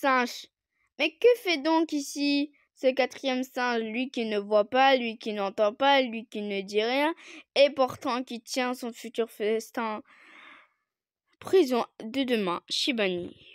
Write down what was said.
Singe. Mais que fait donc ici ce quatrième singe, lui qui ne voit pas, lui qui n'entend pas, lui qui ne dit rien, et pourtant qui tient son futur festin Prison de demain, Shibani.